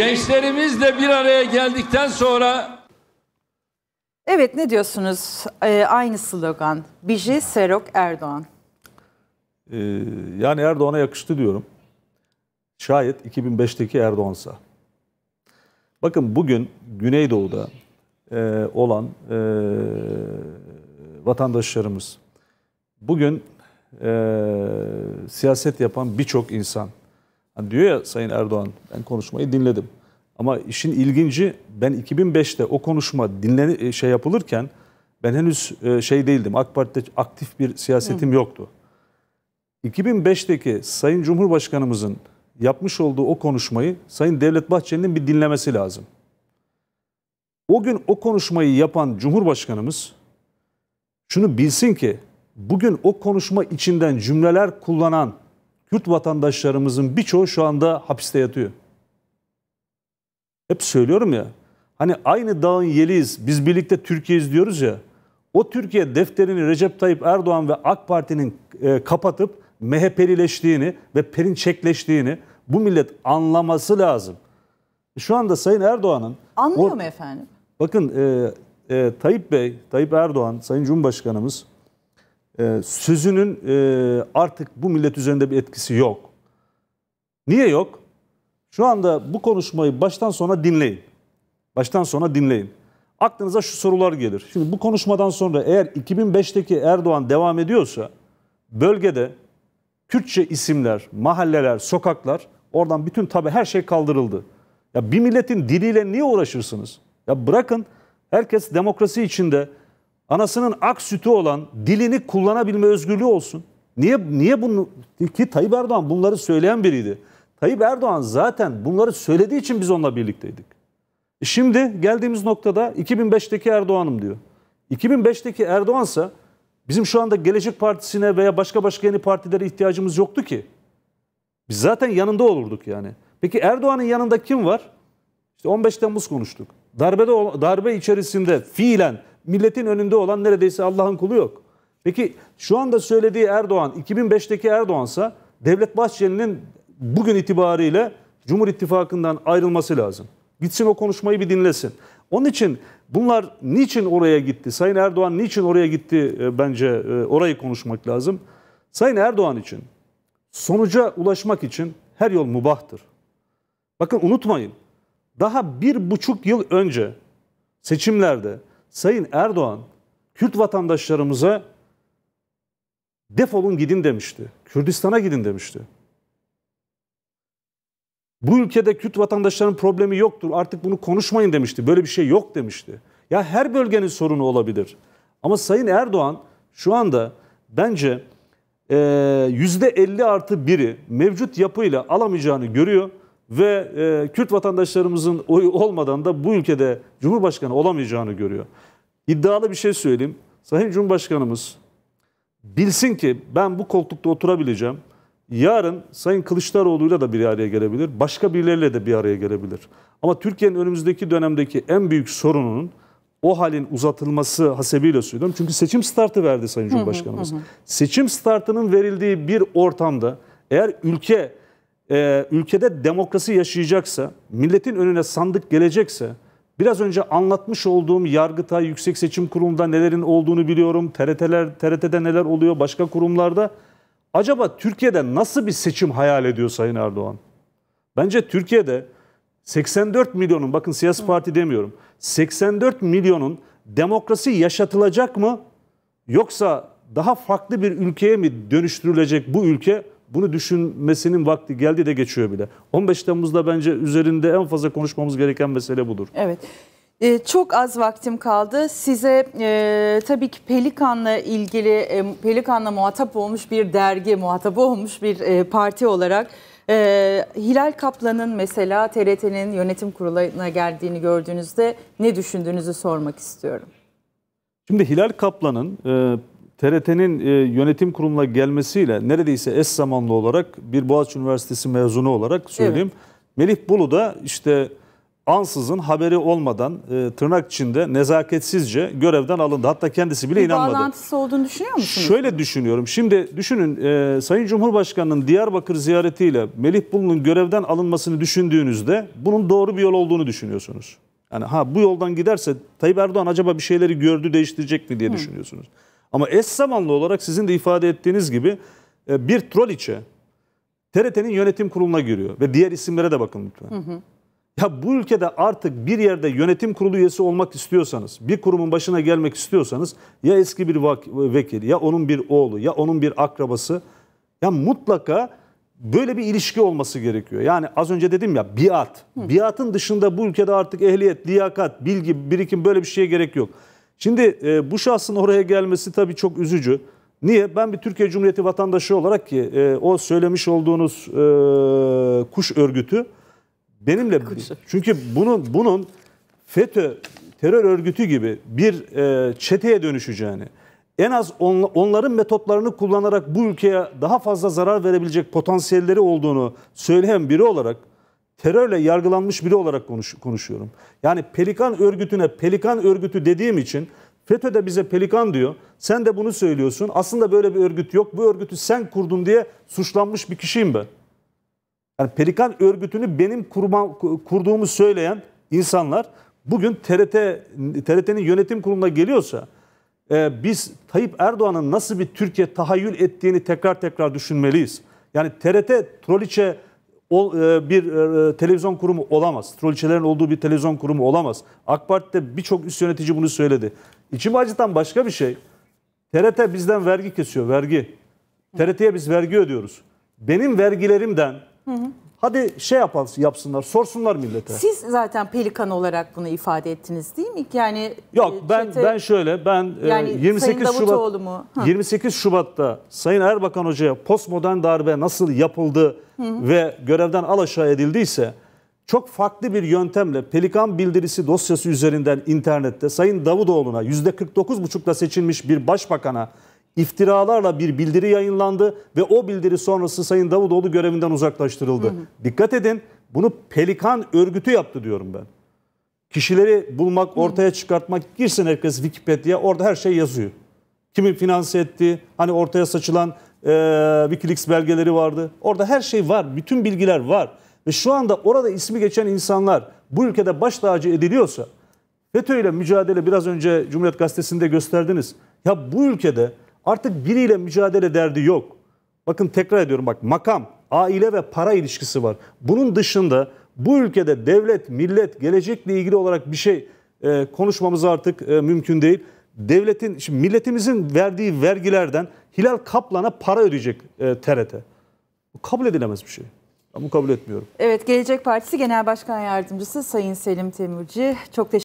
Gençlerimizle bir araya geldikten sonra Evet ne diyorsunuz? Ee, aynı slogan. Biji Serok Erdoğan. Ee, yani Erdoğan'a yakıştı diyorum. Şayet 2005'teki Erdoğan'sa. Bakın bugün Güneydoğu'da e, olan e, vatandaşlarımız, bugün e, siyaset yapan birçok insan, Hani diyor ya Sayın Erdoğan ben konuşmayı dinledim. Ama işin ilginci ben 2005'te o konuşma dinlen e, şey yapılırken ben henüz e, şey değildim. AK Parti'de aktif bir siyasetim Hı. yoktu. 2005'teki Sayın Cumhurbaşkanımızın yapmış olduğu o konuşmayı Sayın Devlet Bahçeli'nin bir dinlemesi lazım. O gün o konuşmayı yapan Cumhurbaşkanımız şunu bilsin ki bugün o konuşma içinden cümleler kullanan Kürt vatandaşlarımızın birçoğu şu anda hapiste yatıyor. Hep söylüyorum ya. Hani aynı dağın yeliyiz, biz birlikte Türkiye'yiz diyoruz ya. O Türkiye defterini Recep Tayyip Erdoğan ve AK Parti'nin e, kapatıp MHP'lileştiğini ve Perinçekleştiğini bu millet anlaması lazım. Şu anda Sayın Erdoğan'ın... Anlıyor mu efendim? Bakın e, e, Tayyip Bey, Tayyip Erdoğan, Sayın Cumhurbaşkanımız ee, sözünün e, artık bu millet üzerinde bir etkisi yok. Niye yok? Şu anda bu konuşmayı baştan sona dinleyin. Baştan sona dinleyin. Aklınıza şu sorular gelir. Şimdi bu konuşmadan sonra eğer 2005'teki Erdoğan devam ediyorsa bölgede Kürtçe isimler, mahalleler, sokaklar oradan bütün tabi her şey kaldırıldı. Ya bir milletin diliyle niye uğraşırsınız? Ya bırakın herkes demokrasi içinde Anasının ak sütü olan dilini kullanabilme özgürlüğü olsun. Niye niye bunu ki Tayyip Erdoğan bunları söyleyen biriydi. Tayyip Erdoğan zaten bunları söylediği için biz onunla birlikteydik. E şimdi geldiğimiz noktada 2005'teki Erdoğan'ım diyor. 2005'teki Erdoğansa bizim şu anda Gelecek Partisi'ne veya başka başka yeni partilere ihtiyacımız yoktu ki. Biz zaten yanında olurduk yani. Peki Erdoğan'ın yanında kim var? İşte 15 Temmuz konuştuk. Darbede darbe içerisinde fiilen milletin önünde olan neredeyse Allah'ın kulu yok. Peki şu anda söylediği Erdoğan 2005'teki Erdoğansa Devlet Bahçeli'nin bugün itibariyle Cumhur İttifakı'ndan ayrılması lazım. Gitsin o konuşmayı bir dinlesin. Onun için bunlar niçin oraya gitti? Sayın Erdoğan niçin oraya gitti? E, bence e, orayı konuşmak lazım. Sayın Erdoğan için sonuca ulaşmak için her yol mubahtır. Bakın unutmayın. Daha bir buçuk yıl önce seçimlerde Sayın Erdoğan Kürt vatandaşlarımıza defolun gidin demişti. Kürdistan'a gidin demişti. Bu ülkede Kürt vatandaşların problemi yoktur. Artık bunu konuşmayın demişti. Böyle bir şey yok demişti. Ya her bölgenin sorunu olabilir. Ama Sayın Erdoğan şu anda bence %50 artı biri mevcut yapıyla alamayacağını görüyor ve e, Kürt vatandaşlarımızın oyu olmadan da bu ülkede Cumhurbaşkanı olamayacağını görüyor. İddialı bir şey söyleyeyim. Sayın Cumhurbaşkanımız bilsin ki ben bu koltukta oturabileceğim. Yarın Sayın Kılıçdaroğlu'yla da bir araya gelebilir. Başka birileriyle de bir araya gelebilir. Ama Türkiye'nin önümüzdeki dönemdeki en büyük sorununun o halin uzatılması hasebiyle söylüyorum. Çünkü seçim startı verdi Sayın Cumhurbaşkanımız. Hı hı hı. Seçim startının verildiği bir ortamda eğer ülke e, ülkede demokrasi yaşayacaksa, milletin önüne sandık gelecekse, biraz önce anlatmış olduğum Yargıtay, Yüksek Seçim Kurulu'nda nelerin olduğunu biliyorum, TRT'ler, TRT'de neler oluyor, başka kurumlarda. Acaba Türkiye'de nasıl bir seçim hayal ediyor Sayın Erdoğan? Bence Türkiye'de 84 milyonun, bakın siyasi parti demiyorum, 84 milyonun demokrasi yaşatılacak mı? Yoksa daha farklı bir ülkeye mi dönüştürülecek bu ülke? bunu düşünmesinin vakti geldi de geçiyor bile. 15 Temmuz'da bence üzerinde en fazla konuşmamız gereken mesele budur. Evet. Ee, çok az vaktim kaldı. Size e, tabii ki Pelikan'la ilgili, e, Pelikan'la muhatap olmuş bir dergi, muhatap olmuş bir e, parti olarak e, Hilal Kaplan'ın mesela TRT'nin yönetim kuruluna geldiğini gördüğünüzde ne düşündüğünüzü sormak istiyorum. Şimdi Hilal Kaplan'ın e, TRT'nin e, yönetim kurumuna gelmesiyle neredeyse eş zamanlı olarak bir Boğaziçi Üniversitesi mezunu olarak söyleyeyim. Evet. Melih Bulu da işte ansızın haberi olmadan e, tırnak içinde nezaketsizce görevden alındı. Hatta kendisi bile bir inanmadı. Bir bağlantısı olduğunu düşünüyor musunuz? Şöyle düşünüyorum. Şimdi düşünün e, Sayın Cumhurbaşkanı'nın Diyarbakır ziyaretiyle Melih Bulu'nun görevden alınmasını düşündüğünüzde bunun doğru bir yol olduğunu düşünüyorsunuz. Yani ha bu yoldan giderse Tayyip Erdoğan acaba bir şeyleri gördü değiştirecek mi diye Hı. düşünüyorsunuz. Ama eş zamanlı olarak sizin de ifade ettiğiniz gibi e, bir Troliç'e TRT'nin yönetim kuruluna giriyor. Ve diğer isimlere de bakın lütfen. Hı hı. Ya bu ülkede artık bir yerde yönetim kurulu üyesi olmak istiyorsanız, bir kurumun başına gelmek istiyorsanız ya eski bir vekil, ya onun bir oğlu, ya onun bir akrabası ya mutlaka böyle bir ilişki olması gerekiyor. Yani az önce dedim ya biat. Hı. Biatın dışında bu ülkede artık ehliyet, liyakat, bilgi, birikim böyle bir şeye gerek yok. Şimdi e, bu şahsın oraya gelmesi tabii çok üzücü. Niye? Ben bir Türkiye Cumhuriyeti vatandaşı olarak ki e, o söylemiş olduğunuz e, kuş örgütü benimle Kuşu. çünkü bunun bunun FETÖ terör örgütü gibi bir e, çeteye dönüşeceğini, en az on, onların metotlarını kullanarak bu ülkeye daha fazla zarar verebilecek potansiyelleri olduğunu söyleyen biri olarak terörle yargılanmış biri olarak konuş, konuşuyorum. Yani Pelikan örgütüne Pelikan örgütü dediğim için FETÖ de bize Pelikan diyor. Sen de bunu söylüyorsun. Aslında böyle bir örgüt yok. Bu örgütü sen kurdun diye suçlanmış bir kişiyim ben. Yani Pelikan örgütünü benim kurma, kurduğumu söyleyen insanlar bugün TRT TRT'nin yönetim kuruluna geliyorsa e, biz Tayyip Erdoğan'ın nasıl bir Türkiye tahayyül ettiğini tekrar tekrar düşünmeliyiz. Yani TRT Troliç'e o, e, bir e, e televizyon kurumu olamaz. Trolçelerin olduğu bir televizyon kurumu olamaz. AK Parti'de birçok üst yönetici bunu söyledi. İçimi acıtan başka bir şey. TRT bizden vergi kesiyor, vergi. TRT'ye biz vergi ödüyoruz. Benim vergilerimden Hı hı. Hadi şey yapan, yapsınlar, sorsunlar millete. Siz zaten pelikan olarak bunu ifade ettiniz değil mi? Yani Yok e, ben çete, ben şöyle ben e, yani 28 Şubat mu? 28 Şubat'ta Sayın Erbakan Hoca'ya postmodern darbe nasıl yapıldı hı hı. ve görevden alaşağı edildiyse çok farklı bir yöntemle Pelikan bildirisi dosyası üzerinden internette Sayın Davutoğlu'na %49,5'la seçilmiş bir başbakana iftiralarla bir bildiri yayınlandı ve o bildiri sonrası Sayın Davutoğlu görevinden uzaklaştırıldı. Hı hı. Dikkat edin bunu pelikan örgütü yaptı diyorum ben. Kişileri bulmak, ortaya çıkartmak, girsin herkes Wikipedia'ya orada her şey yazıyor. Kimin finanse ettiği, hani ortaya saçılan e, Wikileaks belgeleri vardı. Orada her şey var, bütün bilgiler var. Ve şu anda orada ismi geçen insanlar bu ülkede baş tacı ediliyorsa, FETÖ ile mücadele biraz önce Cumhuriyet Gazetesi'nde gösterdiniz. Ya bu ülkede Artık biriyle mücadele derdi yok. Bakın tekrar ediyorum bak makam, aile ve para ilişkisi var. Bunun dışında bu ülkede devlet, millet, gelecekle ilgili olarak bir şey e, konuşmamız artık e, mümkün değil. Devletin, şimdi milletimizin verdiği vergilerden Hilal Kaplan'a para ödeyecek e, TRT. Bu kabul edilemez bir şey. Ben bunu kabul etmiyorum. Evet, Gelecek Partisi Genel Başkan Yardımcısı Sayın Selim Temurci. Çok teşekkür